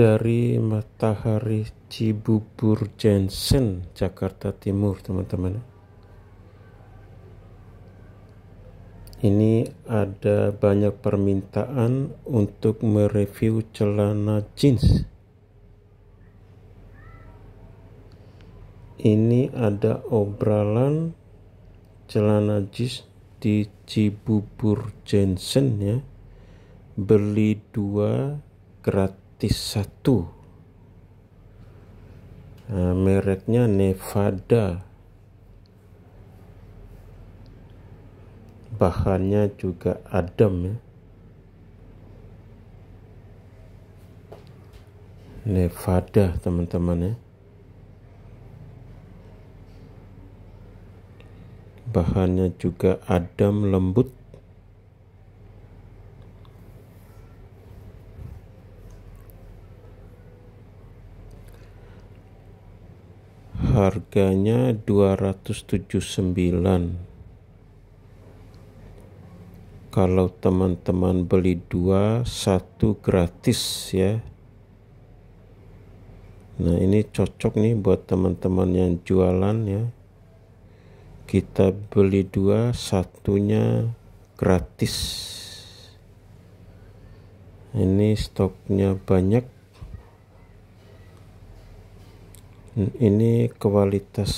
dari Matahari Cibubur Jensen, Jakarta Timur, teman-teman. Ini ada banyak permintaan untuk mereview celana jeans. Ini ada obralan celana jeans di Cibubur Jensen ya. Beli dua gratis Gratis satu, nah, mereknya Nevada bahannya juga adem ya Nevada teman-teman ya bahannya juga adem lembut harganya 279 kalau teman-teman beli dua satu gratis ya nah ini cocok nih buat teman-teman yang jualan ya kita beli dua satunya gratis ini stoknya banyak ini kualitas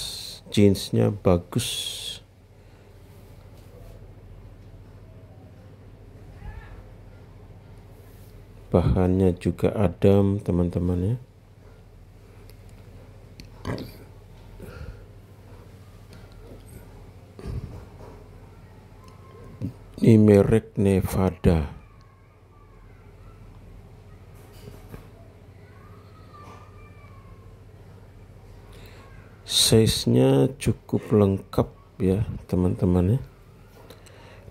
jeansnya bagus bahannya juga adem teman-teman ya ini merek Nevada size-nya cukup lengkap ya teman-teman ya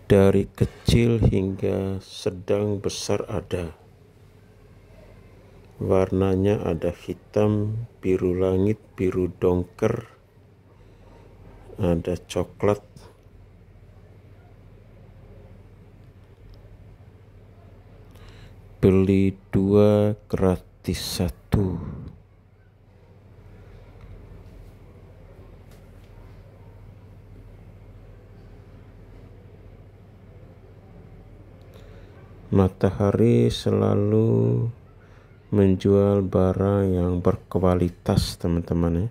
dari kecil hingga sedang besar ada warnanya ada hitam biru langit biru dongker ada coklat beli dua gratis satu matahari selalu menjual barang yang berkualitas teman-teman ya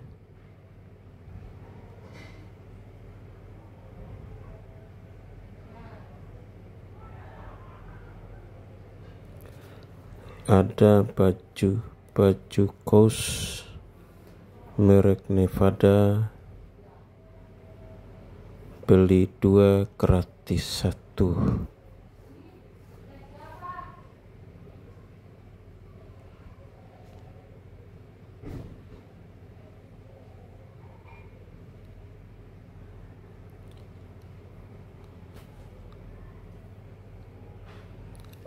ada baju baju kaos merek Nevada beli dua gratis satu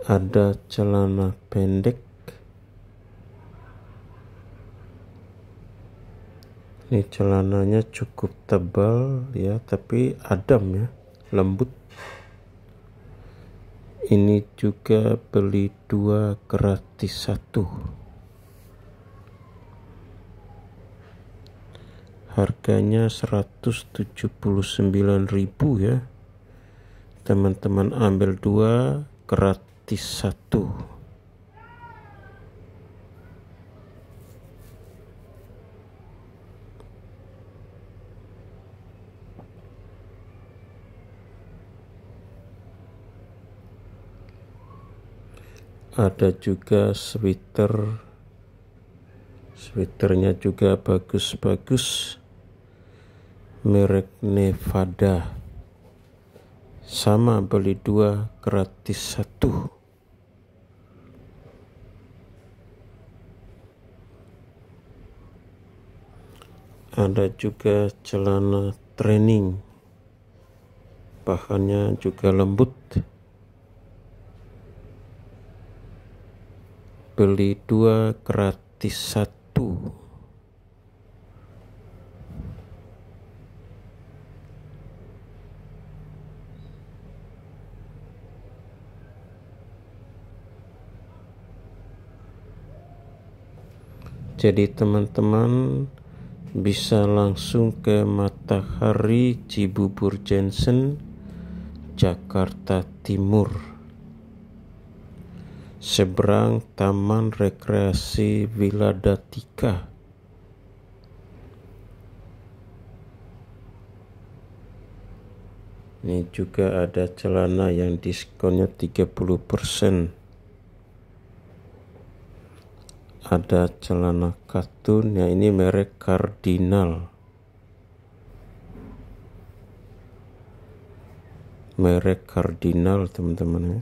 ada celana pendek ini celananya cukup tebal ya tapi adem ya lembut ini juga beli dua gratis satu harganya 179.000 ya teman-teman ambil dua gratis hati satu. Ada juga sweater, sweaternya juga bagus-bagus, merek Nevada sama beli dua gratis satu. ada juga celana training bahannya juga lembut beli dua gratis satu jadi teman-teman bisa langsung ke Matahari Cibubur Jensen, Jakarta Timur seberang Taman Rekreasi Villa Datika. Ini juga ada celana yang diskonnya 30% ada celana katun ya ini merek Cardinal merek Cardinal teman-teman ya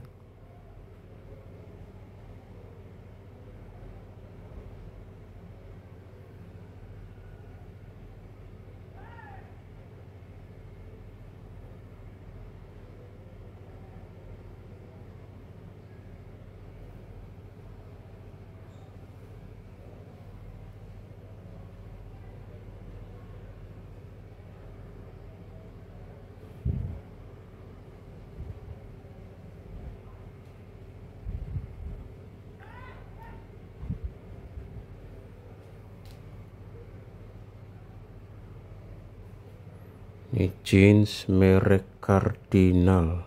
Ini jeans merek Cardinal.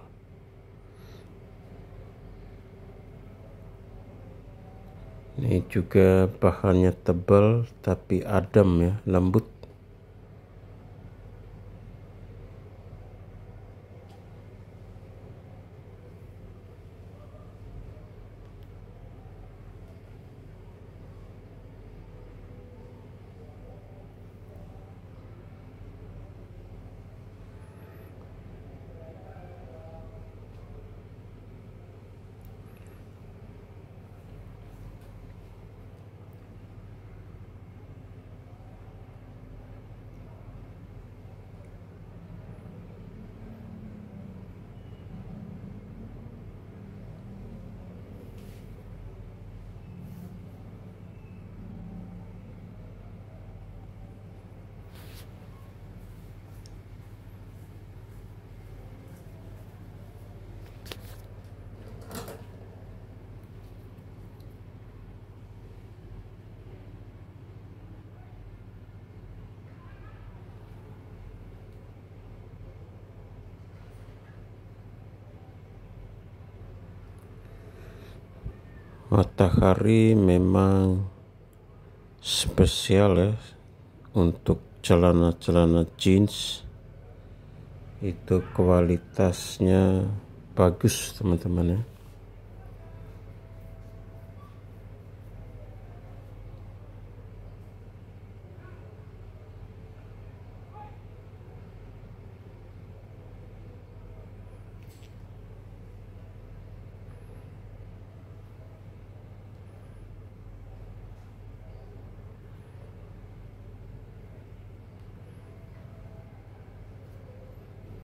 Ini juga bahannya tebal tapi adem ya, lembut. matahari memang spesial ya untuk celana-celana jeans itu kualitasnya bagus teman-teman ya